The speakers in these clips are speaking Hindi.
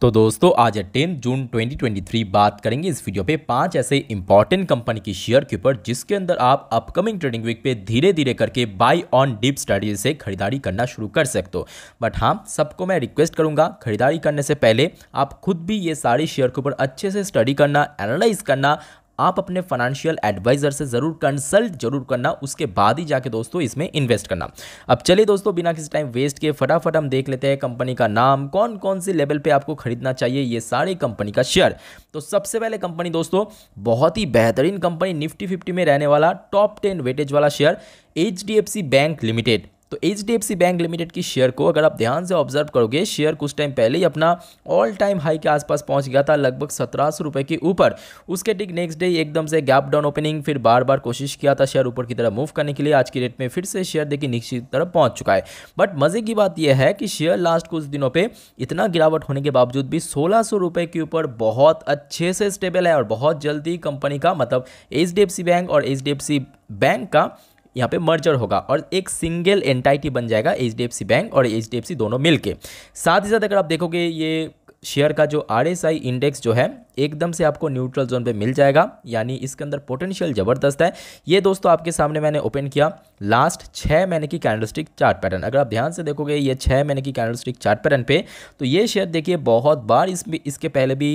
तो दोस्तों आज टेन जून 2023 बात करेंगे इस वीडियो पे पांच ऐसे इंपॉर्टेंट कंपनी की शेयर के ऊपर जिसके अंदर आप अपकमिंग ट्रेडिंग वीक पे धीरे धीरे करके बाय ऑन डीप स्टडी से खरीदारी करना शुरू कर सकते हो बट हाँ सबको मैं रिक्वेस्ट करूंगा खरीदारी करने से पहले आप खुद भी ये सारे शेयर के ऊपर अच्छे से स्टडी करना एनालाइज करना आप अपने फाइनेंशियल एडवाइजर से ज़रूर कंसल्ट जरूर करना उसके बाद ही जाके दोस्तों इसमें इन्वेस्ट करना अब चलिए दोस्तों बिना किसी टाइम वेस्ट किए फटाफट हम देख लेते हैं कंपनी का नाम कौन कौन सी लेवल पर आपको खरीदना चाहिए ये सारे कंपनी का शेयर तो सबसे पहले कंपनी दोस्तों बहुत ही बेहतरीन कंपनी निफ्टी फिफ्टी में रहने वाला टॉप टेन वेटेज वाला शेयर एच बैंक लिमिटेड तो H D F C bank limited की शेयर को अगर आप ध्यान से ऑब्जर्व करोगे शेयर कुछ टाइम पहले ही अपना ऑल टाइम हाई के आसपास पहुंच गया था लगभग सत्रह सौ रुपये के ऊपर उसके ठीक नेक्स्ट डे एकदम से गैप डाउन ओपनिंग फिर बार बार कोशिश किया था शेयर ऊपर की तरफ मूव करने के लिए आज की डेट में फिर से शेयर देखिए निश्चित तरफ पहुँच चुका है बट मज़े की बात यह है कि शेयर लास्ट कुछ दिनों पर इतना गिरावट होने के बावजूद भी सोलह सौ के ऊपर बहुत अच्छे से स्टेबल है और बहुत जल्दी कंपनी का मतलब एच बैंक और एच बैंक का यहाँ पे मर्जर होगा और एक सिंगल एंटाइटी बन जाएगा एच बैंक और एच दोनों मिलके साथ ही साथ अगर आप देखोगे ये शेयर का जो आर इंडेक्स जो है एकदम से आपको न्यूट्रल जोन पे मिल जाएगा यानी इसके अंदर पोटेंशियल ज़बरदस्त है ये दोस्तों आपके सामने मैंने ओपन किया लास्ट छः महीने की कैंडलस्टिक चार्ट पैटर्न अगर आप ध्यान से देखोगे ये छः महीने की कैंडलस्टिक चार्ट पैटर्न पे तो ये शेयर देखिए बहुत बार इसमें इसके पहले भी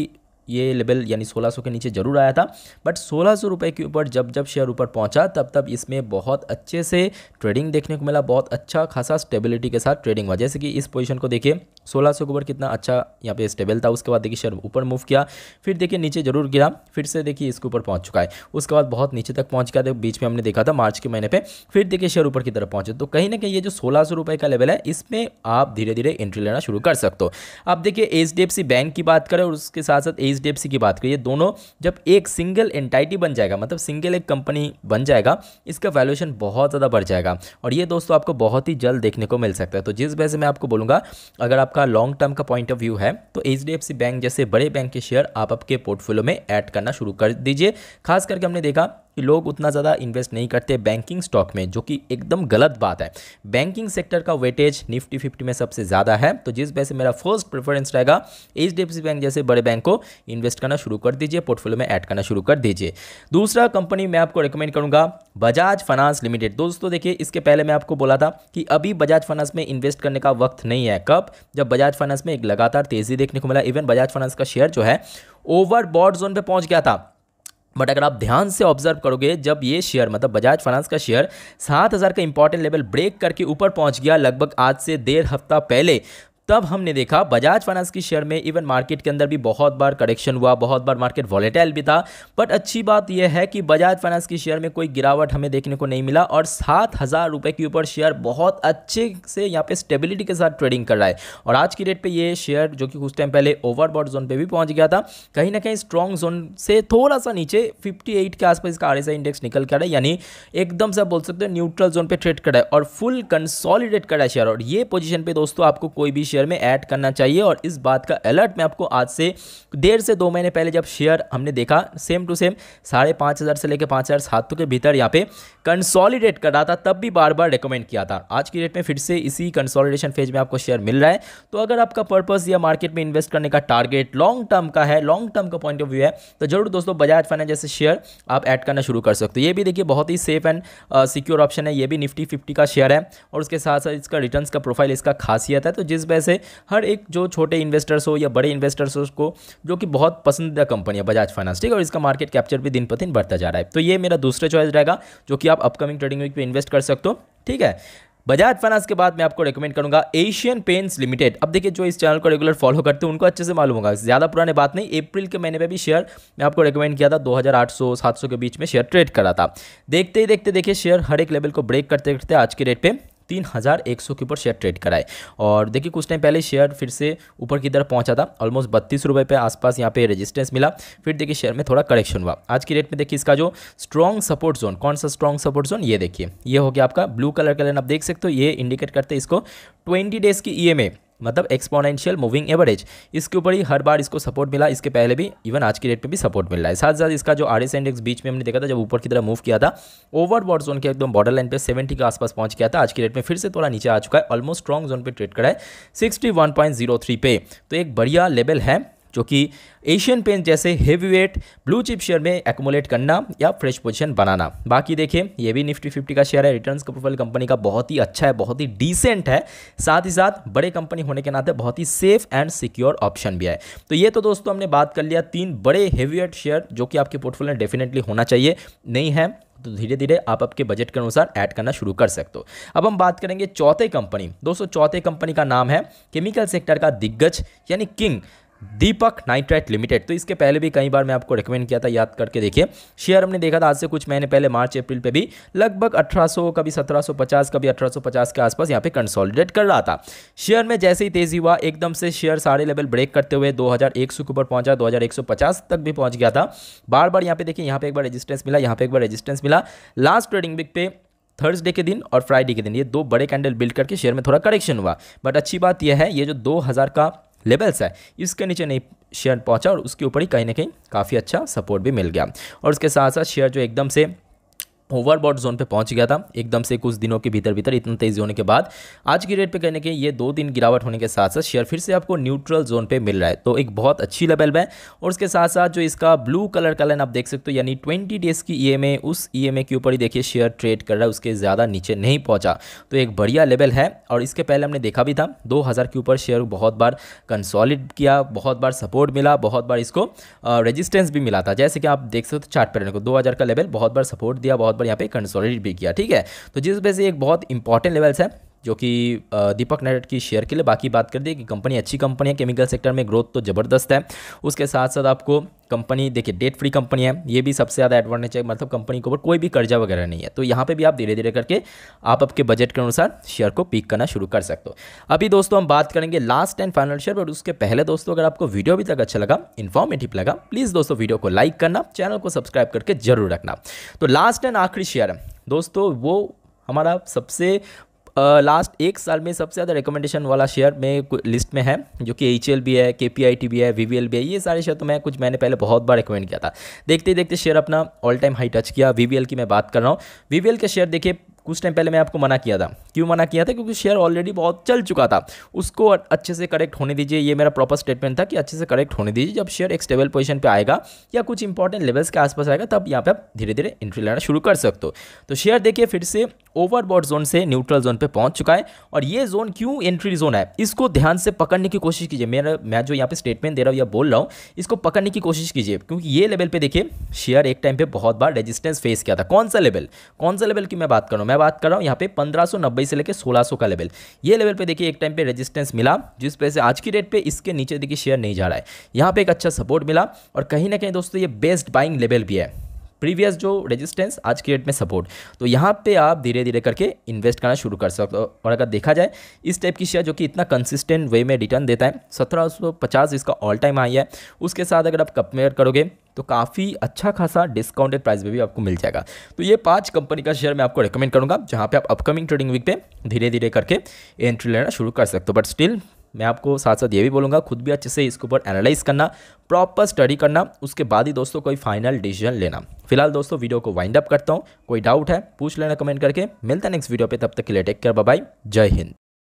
ये लेवल यानी 1600 के नीचे ज़रूर आया था बट सोलह सौ के ऊपर जब जब शेयर ऊपर पहुंचा तब तब इसमें बहुत अच्छे से ट्रेडिंग देखने को मिला बहुत अच्छा खासा स्टेबिलिटी के साथ ट्रेडिंग हुआ जैसे कि इस पोजीशन को देखिए 1600 के ऊपर कितना अच्छा यहाँ पे स्टेबल था उसके बाद देखिए शेयर ऊपर मूव किया फिर देखिए नीचे जरूर गिरा फिर से देखिए इसके ऊपर पहुँच चुका है उसके बाद बहुत नीचे तक पहुँच गया बीच में हमने देखा था मार्च के महीने पर फिर देखिए शेयर ऊपर की तरफ पहुँचे तो कहीं ना कहीं ये जो सोलह सौ का लेवल है इसमें आप धीरे धीरे एंट्री लेना शुरू कर सकते हो आप देखिए एच बैंक की बात करें और उसके साथ साथ एच एच की बात करिए दोनों जब एक सिंगल एंटाइटी बन जाएगा मतलब सिंगल एक कंपनी बन जाएगा इसका वैल्यूएशन बहुत ज़्यादा बढ़ जाएगा और ये दोस्तों आपको बहुत ही जल्द देखने को मिल सकता है तो जिस वजह से मैं आपको बोलूँगा अगर आपका लॉन्ग टर्म का पॉइंट ऑफ व्यू है तो एच बैंक जैसे बड़े बैंक के शेयर आप आपके पोर्टफोलियो में ऐड करना शुरू कर दीजिए खास करके हमने देखा कि लोग उतना ज़्यादा इन्वेस्ट नहीं करते बैंकिंग स्टॉक में जो कि एकदम गलत बात है बैंकिंग सेक्टर का वेटेज निफ्टी फिफ्टी में सबसे ज़्यादा है तो जिस वजह से मेरा फर्स्ट प्रेफरेंस रहेगा एच बैंक जैसे बड़े बैंक को इन्वेस्ट करना शुरू कर दीजिए पोर्टफोलियो में ऐड करना शुरू कर दीजिए दूसरा कंपनी मैं आपको रिकमेंड करूँगा बजाज फाइनेंस लिमिटेड दोस्तों देखिए इसके पहले मैं आपको बोला था कि अभी बजाज फाइनेंस में इन्वेस्ट करने का वक्त नहीं है कब जब बजाज फाइनेंस में एक लगातार तेज़ी देखने को मिला इवन बजाज फाइनेंस का शेयर जो है ओवर बॉड जोन पे पहुंच गया था बट अगर आप ध्यान से ऑब्जर्व करोगे जब ये शेयर मतलब बजाज फाइनेंस का शेयर सात हज़ार का इंपॉर्टेंट लेवल ब्रेक करके ऊपर पहुंच गया लगभग आज से डेढ़ हफ्ता पहले तब हमने देखा बजाज फाइनेंस की शेयर में इवन मार्केट के अंदर भी बहुत बार करेक्शन हुआ बहुत बार मार्केट वॉलेटाइल भी था बट अच्छी बात यह है कि बजाज फाइनेंस की शेयर में कोई गिरावट हमें देखने को नहीं मिला और सात हज़ार रुपये के ऊपर शेयर बहुत अच्छे से यहाँ पे स्टेबिलिटी के साथ ट्रेडिंग कर रहा है और आज की डेट पर यह शेयर जो कि कुछ टाइम पहले ओवरबॉड जोन पर भी पहुँच गया था कहीं ना कहीं स्ट्रॉन्ग जोन से थोड़ा सा नीचे फिफ्टी के आसपास इसका आर इंडेक्स निकल कर रहा है यानी एकदम से बोल सकते हैं न्यूट्रल जोन पर ट्रेड कर रहा है और फुल कंसॉलिडेट कर रहा है शेयर और ये पोजिशन पर दोस्तों आपको कोई भी शेयर में ऐड करना चाहिए और इस बात का अलर्ट मैं आपको आज से डेढ़ से दो महीने पहले जब शेयर हमने देखा सेम टू सेम साढ़े पाँच हज़ार से लेकर पाँच हज़ार सात के भीतर यहाँ पे कंसोलिडेट कर रहा था तब भी बार बार रिकमेंड किया था आज की डेट में फिर से इसी कंसोलिडेशन फेज में आपको शेयर मिल रहा है तो अगर आपका पर्पज़ या मार्केट में इन्वेस्ट करने का टारगेट लॉन्ग टर्म का है लॉन्ग टर्म का पॉइंट ऑफ व्यू है तो जरूर दोस्तों बजाज फाइनेंस जैसे शेयर आप ऐड करना शुरू कर सकते हो ये भी देखिए बहुत ही सेफ एंड सिक्योर ऑप्शन है ये भी निफ्टी फिफ्टी का शेयर है और उसके साथ साथ इसका रिटर्न का प्रोफाइल इसका खासियत है तो जिस वजह से हर एक जो छोटे इन्वेस्टर्स हो या बड़े इन्वेस्टर्स हो उसको जो कि बहुत पसंदीदा कंपनी है बजाज फाइनेंस ठीक है और इसका मार्केट कैप्चर भी दिन पर दिन बढ़ता जा रहा है तो ये मेरा दूसरा चॉइस रहेगा जो कि आप अपकमिंग ट्रेडिंग वीक पर इन्वेस्ट कर सकते हो ठीक है बजाज फाइनेंस के बाद मैं आपको रेकमेंड करूंगा एशियन पेंट्स लिमिटेड अब देखिए जो इस चैनल को रेगुलर फॉलो करते हैं उनको अच्छे से मालूम होगा ज़्यादा पुराने बात नहीं अप्रैल के महीने में भी शेयर मैं आपको रेकमेंड किया था 2800 700 के बीच में शेयर ट्रेड करा था देखते ही देखते देखिए शेयर हर एक लेवल को ब्रेक करते करते आज के डेट पर तीन हज़ार एक सौ के ऊपर शेयर ट्रेड कराए और देखिए कुछ टाइम पहले शेयर फिर से ऊपर की तरफ पहुंचा था ऑलमोस्ट बत्तीस रुपये पे आसपास यहाँ पे रेजिस्टेंस मिला फिर देखिए शेयर में थोड़ा करेक्शन हुआ आज की डेट में देखिए इसका जो स्ट्रॉन्ग सपोर्ट जोन कौन सा स्ट्रॉन्ग सपोर्ट जोन ये देखिए ये हो गया आपका ब्लू कलर का लाइन आप देख सकते हो ये इंडिकेट करते हैं इसको ट्वेंटी डेज़ की ई मतलब एक्सपोनेंशियल मूविंग एवरेज इसके ऊपर ही हर बार इसको सपोर्ट मिला इसके पहले भी इवन आज की डेट में भी सपोर्ट मिल रहा है साथ साथ इसका जो आर एस इंडेक्स बीच में हमने देखा था जब ऊपर की तरफ मूव किया था ओवर बॉड जोन के एकदम बॉर्डर लाइन पर सेवेंटी के आसपास पहुंच गया था आज की डेट में फिर से थोड़ा नीचे आ चुका है ऑलमोस्ट स्ट्रॉन्ग जोन पर ट्रेड करा है सिक्सटी पे तो एक बढ़िया लेवल है जो कि एशियन पेंट जैसे heavy weight blue chip share में एकोमोलेट करना या फ्रेश पोजीशन बनाना बाकी देखिए ये भी निफ्टी फिफ्टी का शेयर है रिटर्न का प्रोफाइल कंपनी का बहुत ही अच्छा है बहुत ही डिसेंट है साथ ही साथ बड़े कंपनी होने के नाते बहुत ही सेफ एंड सिक्योर ऑप्शन भी है तो ये तो दोस्तों हमने बात कर लिया तीन बड़े हेवी वेट शेयर जो कि आपके पोर्टफोलियो में डेफिनेटली होना चाहिए नहीं है तो धीरे धीरे आप आपके बजट के अनुसार ऐड करना शुरू कर सकते हो अब हम बात करेंगे चौथे कंपनी दोस्तों चौथे कंपनी का नाम है केमिकल सेक्टर का दिग्गज यानी किंग दीपक नाइट्राइट लिमिटेड तो इसके पहले भी कई बार मैं आपको रिकमेंड किया था याद करके देखिए शेयर हमने देखा था आज से कुछ महीने पहले मार्च अप्रैल पे भी लगभग 1800 कभी 1750 कभी 1850 के आसपास यहाँ पे कंसोलिडेट कर रहा था शेयर में जैसे ही तेजी हुआ एकदम से शेयर सारे लेवल ब्रेक करते हुए दो के ऊपर पहुंचा दो तक भी पहुंच गया था बार बार यहाँ पे देखिए यहाँ पे एक बार रजिस्टेंस मिला यहाँ पे एक बार रजिस्टेंस मिला लास्ट ट्रेडिंग बिक पे थर्सडे के दिन और फ्राइडे के दिन ये दो बड़े कैंडल बिल्ड करके शेयर में थोड़ा करेक्शन हुआ बट अच्छी बात यह है ये जो 2000 का लेवल्स है इसके नीचे नहीं शेयर पहुंचा और उसके ऊपर ही कहीं ना कहीं काफ़ी अच्छा सपोर्ट भी मिल गया और उसके साथ साथ शेयर जो एकदम से ओवरबॉट जोन पे पहुंच गया था एकदम से कुछ दिनों के भीतर भीतर इतना तेज़ी होने के बाद आज की रेट पे कहने के ये दो दिन गिरावट होने के साथ साथ शेयर फिर से आपको न्यूट्रल जोन पे मिल रहा है तो एक बहुत अच्छी लेवल है और उसके साथ साथ जो इसका ब्लू कलर का लाइन आप देख सकते हो यानी ट्वेंटी डेज़ की ई उस ई के ऊपर ही देखिए शेयर ट्रेड कर रहा है उसके ज़्यादा नीचे नहीं पहुँचा तो एक बढ़िया लेवल है और इसके पहले हमने देखा भी था दो के ऊपर शेयर बहुत बार कंसॉलिड किया बहुत बार सपोर्ट मिला बहुत बार इसको रजिस्टेंस भी मिला था जैसे कि आप देख सकते हो चार्ट पैटर्न को दो का लेवल बहुत बार सपोर्ट दिया बहुत पर यहाँ पे कंसोलिडेट भी किया ठीक है तो जिस वजह से एक बहुत इंपॉर्टेंट लेवल्स है जो कि दीपक नेट की शेयर के लिए बाकी बात कर दी कि कंपनी अच्छी कंपनी है केमिकल सेक्टर में ग्रोथ तो ज़बरदस्त है उसके साथ साथ आपको कंपनी देखिए डेट फ्री कंपनी है ये भी सबसे ज़्यादा एडवांटेज है मतलब कंपनी के ऊपर कोई भी कर्जा वगैरह नहीं है तो यहाँ पे भी आप धीरे धीरे करके आप आपके बजट के अनुसार शेयर को पिक करना शुरू कर सकते हो अभी दोस्तों हम बात करेंगे लास्ट एंड फाइनल शेयर और उसके पहले दोस्तों अगर आपको वीडियो अभी तक अच्छा लगा इन्फॉर्मेटिव लगा प्लीज़ दोस्तों वीडियो को लाइक करना चैनल को सब्सक्राइब करके जरूर रखना तो लास्ट एंड आखिरी शेयर दोस्तों वो हमारा सबसे लास्ट एक साल में सबसे ज़्यादा रिकमेंडेशन वाला शेयर में लिस्ट में है जो कि एच भी है के भी है वी भी है ये सारे शेयर तो मैं कुछ मैंने पहले बहुत बार रिकमेंड किया था देखते देखते शेयर अपना ऑल टाइम हाई टच किया वी की मैं बात कर रहा हूँ वी के शेयर देखिए कुछ टाइम पहले मैं आपको मना किया था क्यों मना किया था क्योंकि शेयर ऑलरेडी बहुत चल चुका था उसको अच्छे से करेक्ट होने दीजिए ये मेरा प्रॉपर स्टेटमेंट था कि अच्छे से करेक्ट होने दीजिए जब शेयर एक स्टेबल पोजीशन पे आएगा या कुछ इंपॉर्टेंट लेवल्स के आसपास आएगा तब यहाँ पे आप धीरे धीरे एंट्री लेना शुरू कर सकते हो तो शेयर देखिए फिर से ओवरबॉड जोन से न्यूट्रल जोन पर पहुंच चुका है और ये जोन क्यों एंट्री जोन है इसको ध्यान से पकड़ने की कोशिश कीजिए मेरा मैं जो यहाँ पे स्टेटमेंट दे रहा हूँ या बोल रहा हूँ इसको पकड़ने की कोशिश कीजिए क्योंकि ये लेवल पे देखिए शेयर एक टाइम पर बहुत बार रेजिस्टेंस फेस किया था कौन सा लेवल कौन सा लेवल की मैं बात कर मैं बात कर रहा हूँ यहाँ पे 1590 से लेकर 1600 का लेवल ये लेवल पे देखिए एक टाइम पे रेजिस्टेंस मिला जिस वजह से आज की डेट पे इसके नीचे देखिए शेयर नहीं जा रहा है यहाँ पे एक अच्छा सपोर्ट मिला और कहीं ना कहीं दोस्तों ये बेस्ट बाइंग लेवल भी है प्रीवियस जो रेजिस्टेंस आज के डेट में सपोर्ट तो यहाँ पे आप धीरे धीरे करके इन्वेस्ट करना शुरू कर सकते हो और अगर देखा जाए इस टाइप की शेयर जो कि इतना कंसिस्टेंट वे में रिटर्न देता है सत्रह इसका ऑल टाइम आई है उसके साथ अगर आप कंपेयर करोगे तो काफ़ी अच्छा खासा डिस्काउंटेड प्राइस में भी आपको मिल जाएगा तो ये पांच कंपनी का शेयर मैं आपको रिकमेंड करूँगा जहाँ पे आप अपकमिंग ट्रेडिंग वीक पे धीरे धीरे करके एंट्री लेना शुरू कर सकते हो बट स्टिल मैं आपको साथ साथ ये भी बोलूँगा खुद भी अच्छे से इसके ऊपर एनालाइज करना प्रॉपर स्टडी करना उसके बाद ही दोस्तों कोई फाइनल डिसीजन लेना फिलहाल दोस्तों वीडियो को वाइंड अप करता हूँ कोई डाउट है पूछ लेना कमेंट करके मिलता है नेक्स्ट वीडियो पे तब तक के लिए टेक केयर बाय जय हिंद